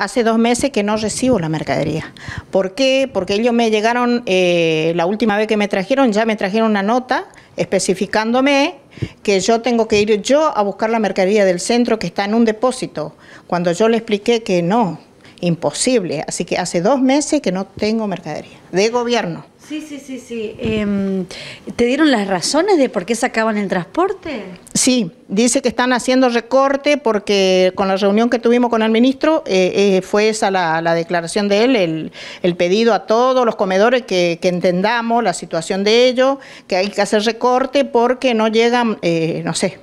Hace dos meses que no recibo la mercadería. ¿Por qué? Porque ellos me llegaron, eh, la última vez que me trajeron, ya me trajeron una nota especificándome que yo tengo que ir yo a buscar la mercadería del centro que está en un depósito. Cuando yo le expliqué que no, imposible. Así que hace dos meses que no tengo mercadería de gobierno. Sí, sí, sí, sí. Em, ¿Te dieron las razones de por qué sacaban el transporte? Sí, dice que están haciendo recorte porque con la reunión que tuvimos con el ministro eh, eh, fue esa la, declaración de él, el, pedido a todos los comedores que, que, entendamos la situación de ellos, que hay que hacer recorte porque no llegan, eh, no sé,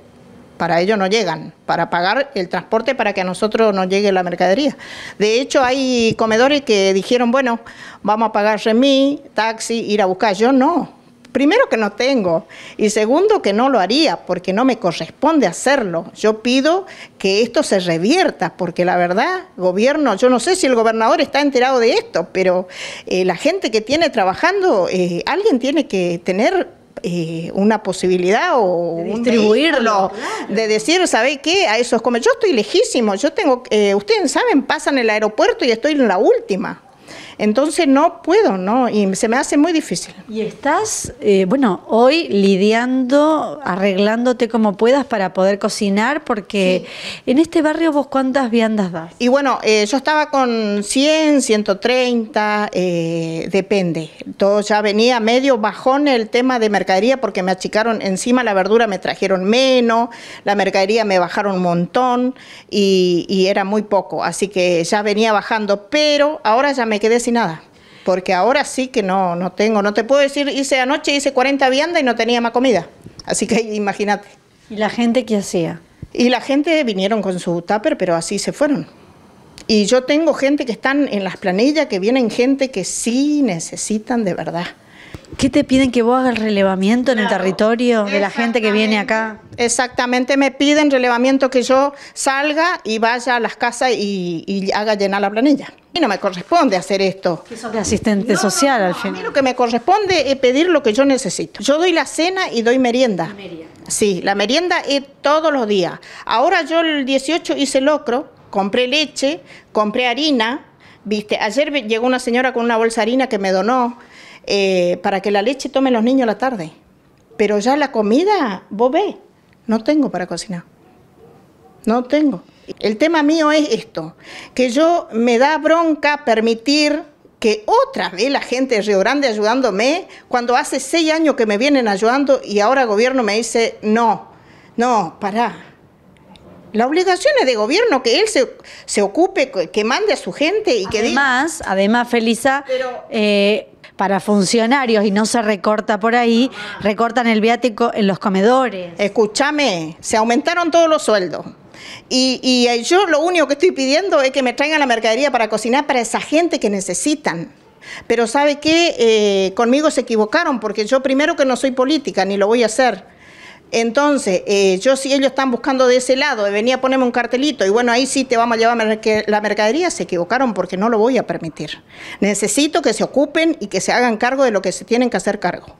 para ellos no llegan, para pagar el transporte para que a nosotros nos llegue la mercadería. De hecho, hay comedores que dijeron, bueno, vamos a pagar remi, taxi, ir a buscar. Yo no. Primero que no tengo y segundo que no lo haría porque no me corresponde hacerlo. Yo pido que esto se revierta porque la verdad, gobierno, yo no sé si el gobernador está enterado de esto, pero eh, la gente que tiene trabajando, eh, alguien tiene que tener eh, una posibilidad o de distribuirlo, de decir, ¿sabe qué? A esos como yo estoy lejísimo, yo tengo, eh, ustedes saben, pasan el aeropuerto y estoy en la última. Entonces no puedo, ¿no? Y se me hace muy difícil. Y estás, eh, bueno, hoy lidiando, arreglándote como puedas para poder cocinar, porque en este barrio vos cuántas viandas das. Y bueno, eh, yo estaba con 100, 130, eh, depende. Todo ya venía medio bajón el tema de mercadería porque me achicaron encima la verdura, me trajeron menos, la mercadería me bajaron un montón y, y era muy poco. Así que ya venía bajando, pero ahora ya me quedé nada, porque ahora sí que no, no tengo, no te puedo decir, hice anoche, hice 40 viandas y no tenía más comida. Así que imagínate. ¿Y la gente qué hacía? Y la gente vinieron con su tupper, pero así se fueron. Y yo tengo gente que están en las planillas, que vienen gente que sí necesitan de verdad. ¿Qué te piden que vos hagas el relevamiento en el territorio de la gente que viene acá? Exactamente, me piden relevamiento que yo salga y vaya a las casas y haga llenar la planilla no me corresponde hacer esto. de asistente social al final? A mí lo que me corresponde es pedir lo que yo necesito. Yo doy la cena y doy merienda. Sí, la merienda es todos los días. Ahora yo el 18 hice locro, compré leche, compré harina. Viste, ayer llegó una señora con una bolsa harina que me donó eh, para que la leche tomen los niños la tarde. Pero ya la comida, vos ves, no tengo para cocinar. No tengo. El tema mío es esto, que yo me da bronca permitir que otra vez la gente de Río Grande ayudándome, cuando hace seis años que me vienen ayudando y ahora el gobierno me dice, no, no, pará. La obligación es de gobierno que él se, ocupe, que mande a su gente y que además, diga... Además, Felisa, eh, para funcionarios y no se recorta por ahí, recortan el viático en los comedores. Escúchame, se aumentaron todos los sueldos. Y, eh, yo lo único que estoy pidiendo es que me traigan la mercadería para cocinar para esa gente que necesitan. Pero sabe qué, eh, conmigo se equivocaron, porque yo primero que no soy política, ni lo voy a hacer. Entonces, eh, yo si ellos están buscando de ese lado, venía a ponerme un cartelito y bueno, ahí sí te vamos a llevar la mercadería, se equivocaron porque no lo voy a permitir. Necesito que se ocupen y que se hagan cargo de lo que se tienen que hacer cargo.